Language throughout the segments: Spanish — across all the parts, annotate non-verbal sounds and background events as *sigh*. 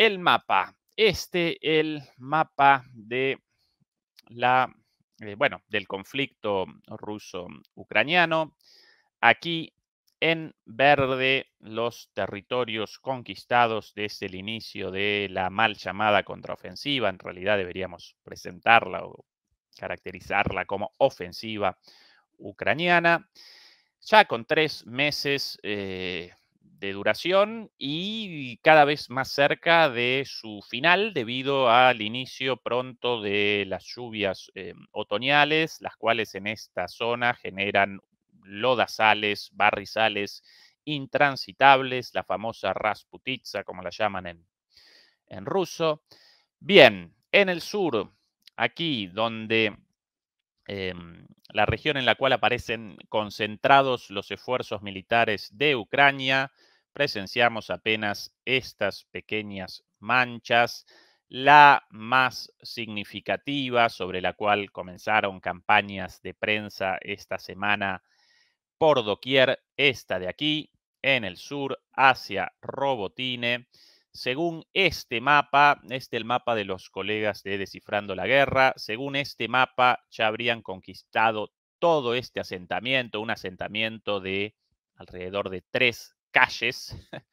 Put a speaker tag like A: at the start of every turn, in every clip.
A: el mapa. Este, el mapa de la, eh, bueno, del conflicto ruso-ucraniano. Aquí en verde los territorios conquistados desde el inicio de la mal llamada contraofensiva. En realidad deberíamos presentarla o caracterizarla como ofensiva ucraniana. Ya con tres meses eh, de duración y cada vez más cerca de su final debido al inicio pronto de las lluvias eh, otoñales, las cuales en esta zona generan lodazales, barrizales intransitables, la famosa rasputitsa, como la llaman en, ruso. Bien, en el sur, aquí donde em, la región en la cual aparecen concentrados los esfuerzos militares de Ucrania, presenciamos apenas estas pequeñas manchas. La más significativa sobre la cual comenzaron campañas de prensa esta semana por doquier, esta de aquí, en el sur, hacia Robotine. Según este mapa, este el mapa de los colegas de Descifrando la Guerra, según este mapa ya habrían conquistado todo este asentamiento, un asentamiento de alrededor de 3 calles, *laughs*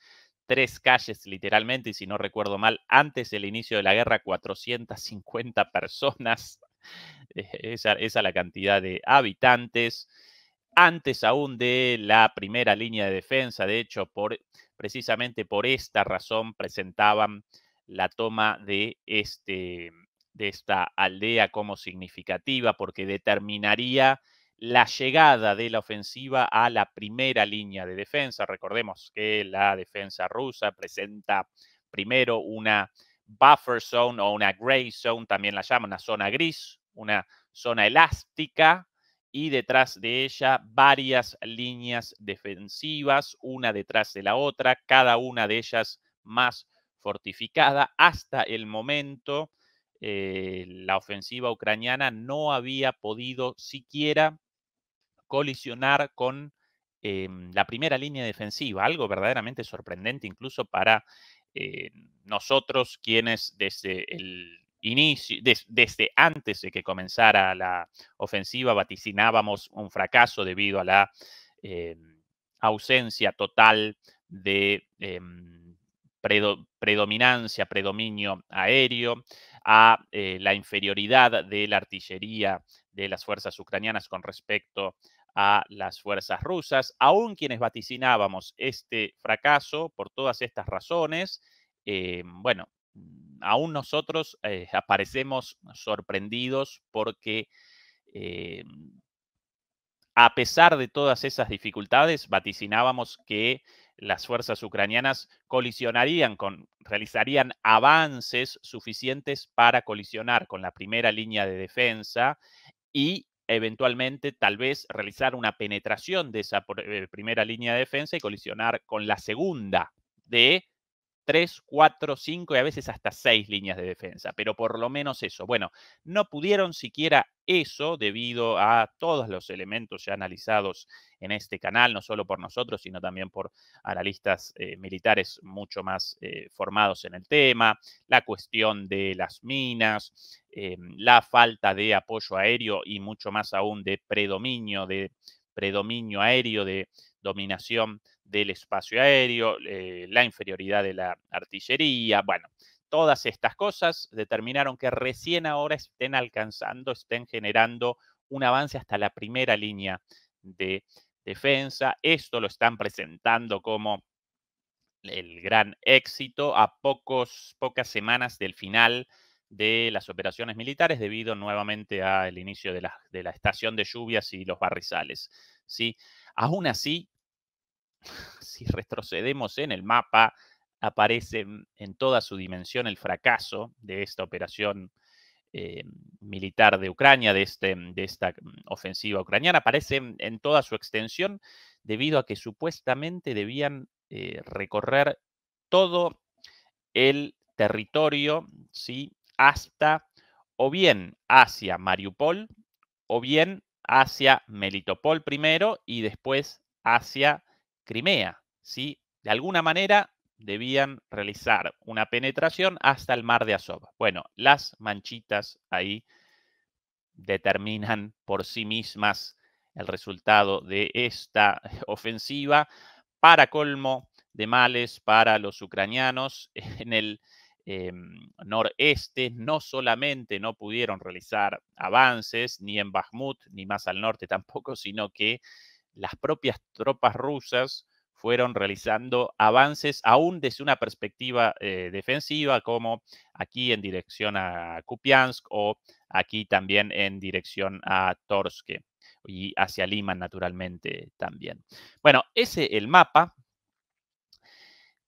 A: tres calles literalmente, y si no recuerdo mal, antes del inicio de la guerra, 450 personas, *laughs* eh, esa, es la cantidad de habitantes, antes aún de la primera línea de defensa, de hecho, por, precisamente por esta razón presentaban la toma de, este, de esta aldea como significativa, porque determinaría la llegada de la ofensiva a la primera línea de defensa. Recordemos que la defensa rusa presenta primero una buffer zone o una gray zone, también la llaman, una zona gris, una zona elástica y detrás de ella varias líneas defensivas, una detrás de la otra, cada una de ellas más fortificada. Hasta el momento, eh, la ofensiva ucraniana no había podido siquiera colisionar con em, la primera línea defensiva, algo verdaderamente sorprendente incluso para eh, nosotros quienes desde el inicio, desde antes de que comenzara la ofensiva vaticinábamos un fracaso debido a la em, ausencia total de em, predominancia, predominio aéreo, a eh, la inferioridad de la artillería de las fuerzas ucranianas con respecto a las fuerzas rusas. Aún quienes vaticinábamos este fracaso por todas estas razones, eh, bueno, aún nosotros eh, aparecemos sorprendidos porque eh, a pesar de todas esas dificultades, vaticinábamos que las fuerzas ucranianas colisionarían con, realizarían avances suficientes para colisionar con la primera línea de defensa y eventualmente tal vez realizar una penetración de esa eh, primera línea de defensa y colisionar con la segunda de tres, cuatro, cinco y a veces hasta seis líneas de defensa, pero por lo menos eso. Bueno, no pudieron siquiera eso debido a todos los elementos ya analizados en este canal, no solo por nosotros, sino también por analistas eh, militares mucho más eh, formados en el tema, la cuestión de las minas, Em, la falta de apoyo aéreo y mucho más aún de predominio, de predominio aéreo, de dominación del espacio aéreo, eh, la inferioridad de la artillería, bueno, todas estas cosas determinaron que recién ahora estén alcanzando, estén generando un avance hasta la primera línea de defensa. Esto lo están presentando como el gran éxito a pocos, pocas semanas del final de las operaciones militares debido nuevamente al inicio de la, estación de lluvias y los barrizales. ¿sí? Aún así, *laughs* si retrocedemos en el mapa, aparece en toda su dimensión el fracaso de esta operación eh, militar de Ucrania, de, este, de esta mm, ofensiva ucraniana, aparece en toda su extensión debido a que supuestamente debían eh, recorrer todo el territorio hasta o bien hacia Mariupol o bien hacia Melitopol primero y después hacia Crimea. De alguna manera debían realizar una penetración hasta el mar de Azov. Bueno, las manchitas ahí determinan por sí mismas el resultado de esta *laughs* ofensiva. Para colmo de males para los ucranianos, en el Em, noreste no solamente no pudieron realizar avances ni en Bakhmut ni más al norte tampoco, sino que las propias tropas rusas fueron realizando avances aún desde una perspectiva eh, defensiva, como aquí en dirección a Kupiansk o aquí también en dirección a Torske y hacia Lima, naturalmente, también. Bueno, ese el mapa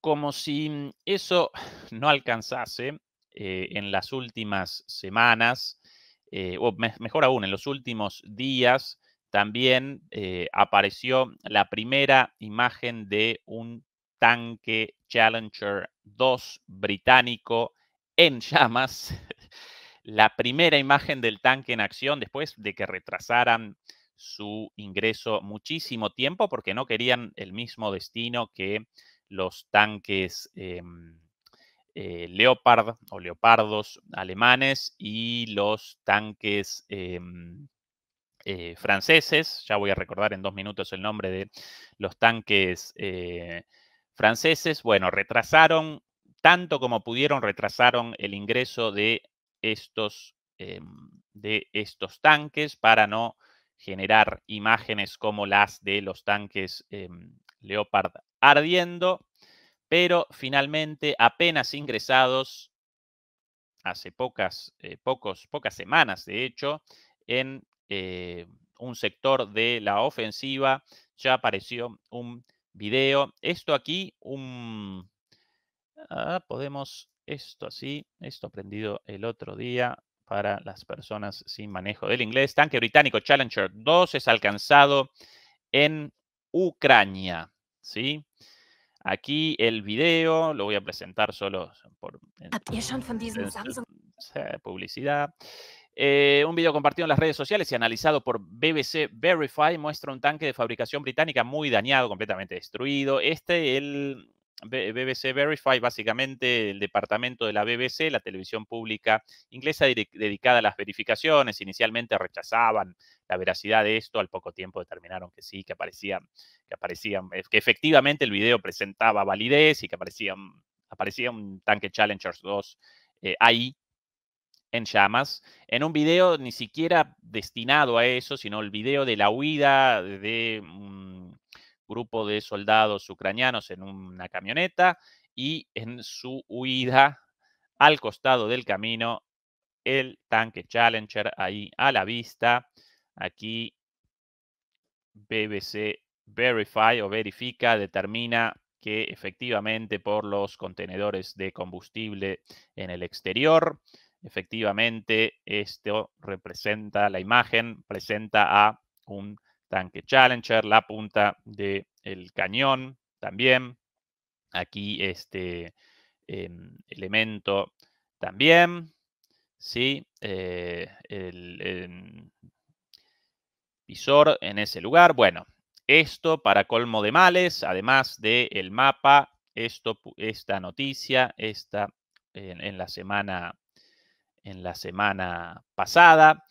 A: como si mm, eso *sighs* no alcanzase eh, en las últimas semanas, eh, o mejor aún, en los últimos días, también eh, apareció la primera imagen de un tanque Challenger 2 británico en *laughs* llamas. la primera imagen del tanque en acción después de que retrasaran su ingreso muchísimo tiempo porque no querían el mismo destino que los tanques em, eh, Leopard o Leopardos alemanes y los tanques em, eh, franceses. Ya voy a recordar en dos minutos el nombre de los tanques eh, franceses. Bueno, retrasaron tanto como pudieron, retrasaron el ingreso de estos, em, de estos tanques para no generar imágenes como las de los tanques Leopard ardiendo, pero finalmente apenas ingresados hace pocas, eh, pocos, pocas semanas, de hecho, en eh, un sector de la ofensiva ya apareció un video. Esto aquí, un... Ah, podemos, esto así, esto aprendido el otro día para las personas sin manejo del inglés. Tanque británico Challenger 2 es alcanzado en Ucrania, ¿sí? Aquí el video, lo voy a presentar solo por ah, publicidad. Eh, un video compartido en las redes sociales y analizado por BBC Verify muestra un tanque de fabricación británica muy dañado, completamente destruido. Este, el, BBC Verify, básicamente el departamento de la BBC, la televisión pública inglesa dedicada a las verificaciones. Inicialmente rechazaban la veracidad de esto, al poco tiempo determinaron que sí, que aparecían, que aparecían, eh, que efectivamente el video presentaba validez y que aparecían, aparecía un tanque Challengers 2 eh, ahí en llamas, en un video ni siquiera destinado a eso, sino el video de la huida de grupo de soldados ucranianos en una camioneta y en su huida al costado del camino el tanque Challenger ahí a la vista. Aquí BBC Verify o verifica, determina que efectivamente por los contenedores de combustible en el exterior, efectivamente esto representa, la imagen presenta a un tanque Challenger, la punta del el cañón también. Aquí este em, elemento también. ¿sí? Eh, el, em, visor en ese lugar. Bueno, esto para colmo de males, además del el mapa, esto, esta noticia, esta en, la semana, en la semana pasada.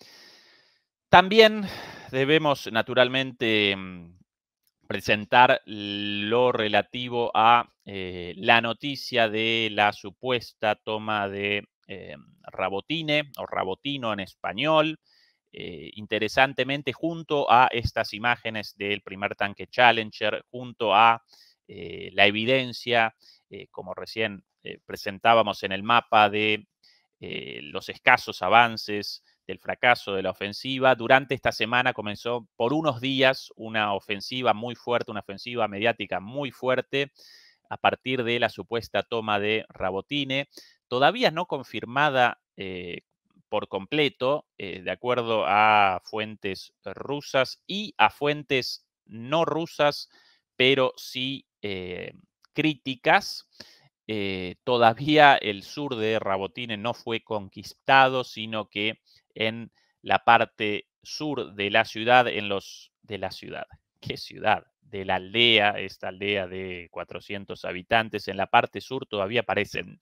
A: También debemos, naturalmente, mm, presentar lo relativo a eh, la noticia de la supuesta toma de eh, Rabotine o Rabotino en español. Eh, interesantemente, junto a estas imágenes del primer tanque Challenger, junto a la evidencia, como recién presentábamos en el mapa, de los escasos avances del fracaso de la ofensiva. Durante esta semana comenzó por unos días una ofensiva muy fuerte, una ofensiva mediática muy fuerte a partir de la supuesta toma de Rabotine, todavía no confirmada eh, por completo, eh, de acuerdo a fuentes rusas y a fuentes no rusas, pero sí eh, críticas. todavía el sur de Rabotine no fue conquistado, sino que en la parte sur de la ciudad, en los de la ciudad. *laughs* ¿Qué ciudad? De la aldea, esta aldea de 400 habitantes. En la parte sur todavía aparecen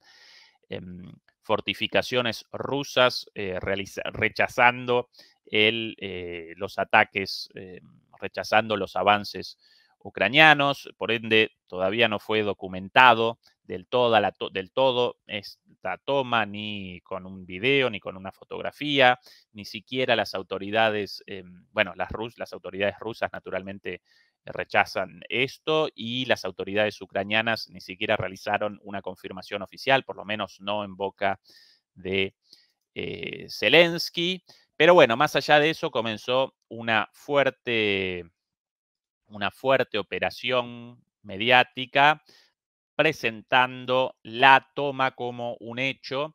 A: em, fortificaciones rusas eh, rechazando el, eh, los ataques, eh, rechazando los avances ucranianos. Por ende, todavía no fue documentado del, del todo esta toma, ni con un video, ni con una fotografía, ni siquiera las autoridades, em, bueno, las, Rus las autoridades rusas naturalmente rechazan esto y las autoridades ucranianas ni siquiera realizaron una confirmación oficial, por lo menos no en boca de eh, Zelensky. Pero bueno, más allá de eso comenzó una fuerte, una fuerte operación mediática presentando la toma como un hecho.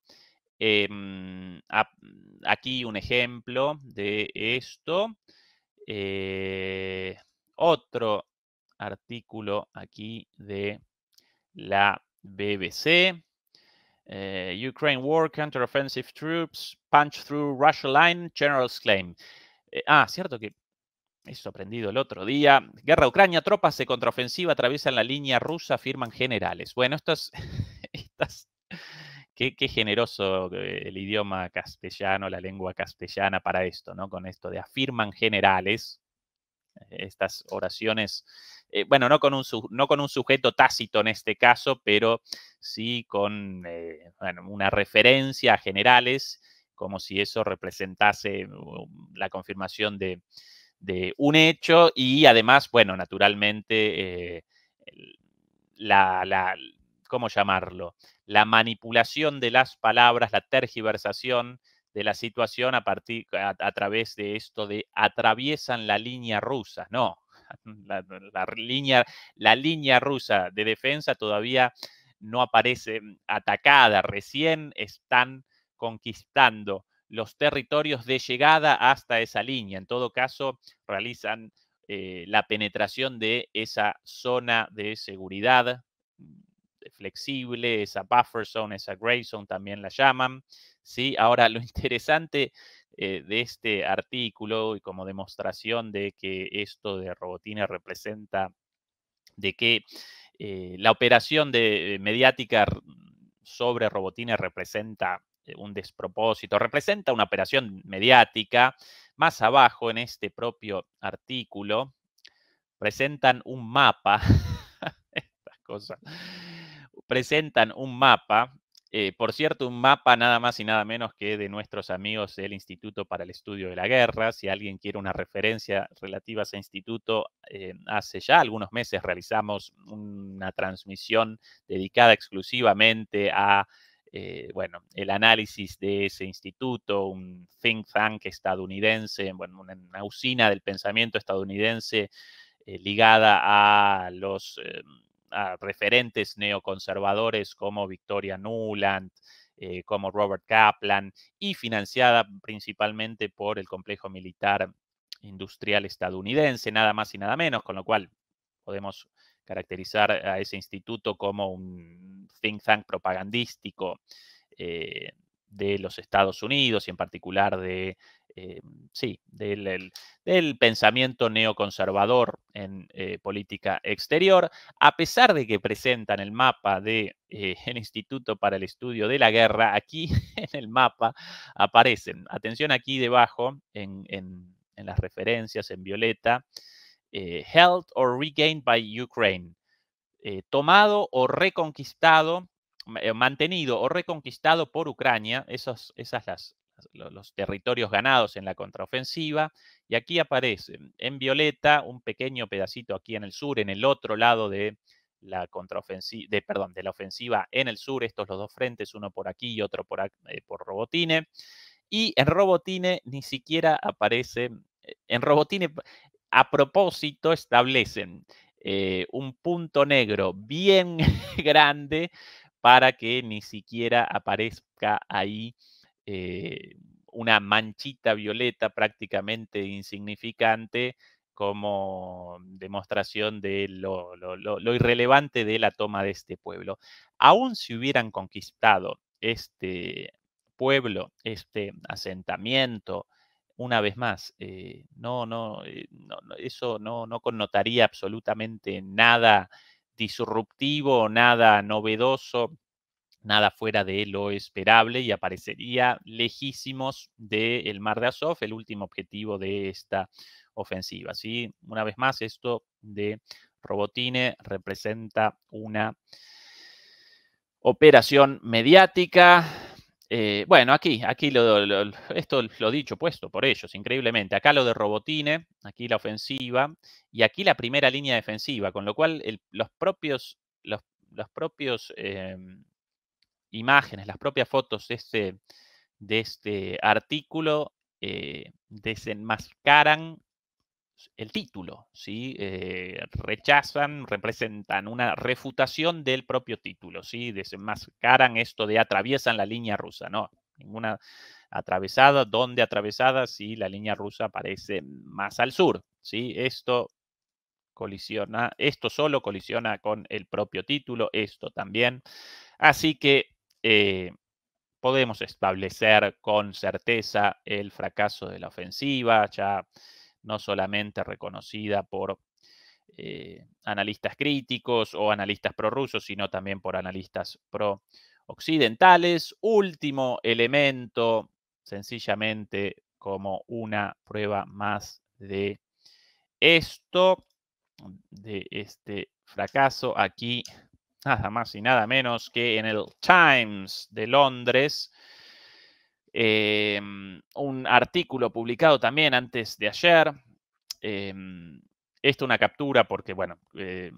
A: Em, aquí un ejemplo de esto. Eh, otro artículo aquí de la BBC. Eh, Ukraine war, counteroffensive troops, punch through Russia line, general's claim. Eh, ah, cierto que es sorprendido el otro día. Guerra Ucrania, tropas de contraofensiva atraviesan la línea rusa, afirman generales. Bueno, estas, *laughs* Qué, generoso eh, el idioma castellano, la lengua castellana para esto, ¿no? Con esto de afirman generales, estas oraciones, eh, bueno, no con, un no con, un sujeto tácito en este caso, pero sí con eh, una referencia a generales, como si eso representase um, la confirmación de, de un hecho y además, bueno, naturalmente, eh, la, la, ¿cómo llamarlo? La manipulación de las palabras, la tergiversación de la situación a, partir, a, través de esto de atraviesan la línea rusa. No, *laughs* la, línea, la línea rusa de defensa todavía no aparece mm, atacada, recién están conquistando los territorios de llegada hasta esa línea. En todo caso, realizan eh, la penetración de esa zona de seguridad flexible, esa buffer zone, esa gray zone también la llaman. ¿sí? Ahora, lo *laughs* interesante eh, de este artículo y como demostración de que esto de robotina representa de que eh, la operación de, mediática sobre robotina representa eh, un despropósito, representa una operación mediática. Más abajo en este propio artículo presentan un mapa, *laughs* estas presentan un mapa, eh, por cierto, un mapa nada más y nada menos que de nuestros amigos del Instituto para el Estudio de la Guerra. Si alguien quiere una referencia relativa a ese instituto, eh, hace ya algunos meses realizamos una transmisión dedicada exclusivamente a eh, bueno, el análisis de ese instituto, un think tank estadounidense, bueno, una, usina del pensamiento estadounidense eh, ligada a los eh, referentes neoconservadores como Victoria Nuland, como Robert Kaplan, y financiada principalmente por el complejo militar industrial estadounidense, nada más y nada menos, con lo cual podemos caracterizar a ese instituto como un think tank propagandístico eh, de los Estados Unidos y en particular de, eh, sí, del, pensamiento neoconservador en eh, política exterior, a pesar de que presentan el mapa del de, Instituto para el Estudio de la Guerra, aquí *laughs* en el mapa aparecen, atención aquí debajo en las referencias en violeta, eh, held or regained by Ukraine, eh, tomado o reconquistado, eh, mantenido o reconquistado por Ucrania, esos, esas los territorios ganados en la contraofensiva. Y aquí aparece en violeta un pequeño pedacito aquí en el sur, en el otro lado de la contraofensiva, de, perdón, de la ofensiva en el sur, estos los dos frentes, uno por aquí y otro por, por Robotine. Y en Robotine ni siquiera aparece, en Robotine a propósito establecen eh, un punto negro bien *laughs* grande para que ni siquiera aparezca ahí eh, una manchita violeta prácticamente insignificante como demostración de lo, lo, irrelevante de la toma de este pueblo. Aún si hubieran conquistado este pueblo, este asentamiento, una vez más, eh, eh, no, no, eso no, no connotaría absolutamente nada disruptivo, nada novedoso, nada fuera de lo esperable y aparecería lejísimos del mar de Azov, el último objetivo de esta ofensiva. Una vez más, esto de Robotine representa una operación mediática eh, bueno, aquí, aquí lo, esto lo dicho, puesto por ellos, increíblemente. Acá lo de Robotine, aquí la ofensiva y aquí la primera línea defensiva, con lo cual los propios, los, propios em, imágenes, las propias fotos de este, de este artículo eh, desenmascaran el título, ¿sí? Eh, rechazan, representan una refutación del propio título, ¿sí? Desenmascaran esto de atraviesan la línea rusa, ¿no? Ninguna atravesada, ¿dónde atravesada? Sí, la línea rusa aparece más al sur, ¿sí? Esto colisiona, esto solo colisiona con el propio título, esto también. Así que... Eh, podemos establecer con certeza el fracaso de la ofensiva, ya no solamente reconocida por eh, analistas críticos o analistas prorrusos, sino también por analistas pro-occidentales. Último elemento, sencillamente como una prueba más de esto, de este fracaso aquí, nada más y nada menos que en el Times de Londres, Em, un artículo publicado también antes de ayer. Em, esto una captura porque, bueno, eh,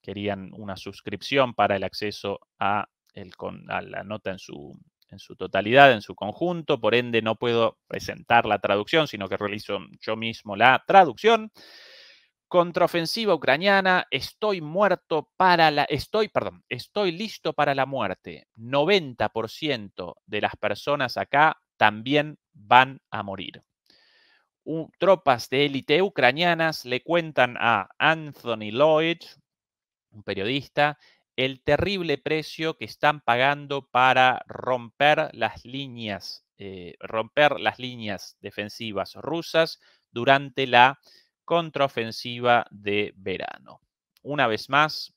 A: querían una suscripción para el acceso a, el, la nota en su, en su, totalidad, en su conjunto. Por ende, no puedo presentar la traducción, sino que realizo yo mismo la traducción. Contraofensiva ucraniana, estoy muerto para la estoy, perdón, estoy listo para la muerte. 90% de las personas acá también van a morir. tropas de élite ucranianas le cuentan a Anthony Lloyd, un periodista, el terrible precio que están pagando para romper las líneas, eh, romper las líneas defensivas rusas durante la contraofensiva de verano. Una vez más,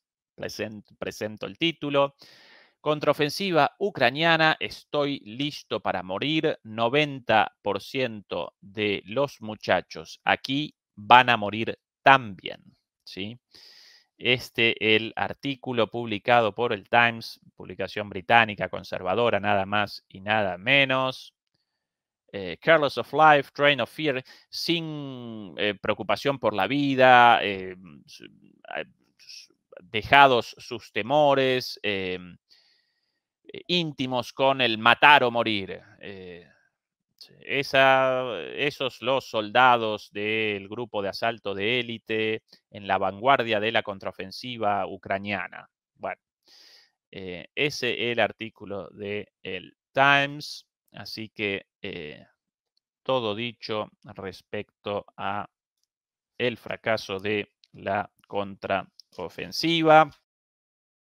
A: presento, el título. Contraofensiva ucraniana, estoy listo para morir. 90% de los muchachos aquí van a morir también. ¿sí? Este el artículo publicado por el Times, publicación británica conservadora, nada más y nada menos eh, careless of life, train of fear, sin eh, preocupación por la vida, eh, eh, dejados sus temores em, íntimos con el matar o morir. esos los soldados del grupo de asalto de élite en la vanguardia de la contraofensiva ucraniana. Bueno, ese es el artículo de el Times. Así que eh, todo dicho respecto a el fracaso de la contraofensiva.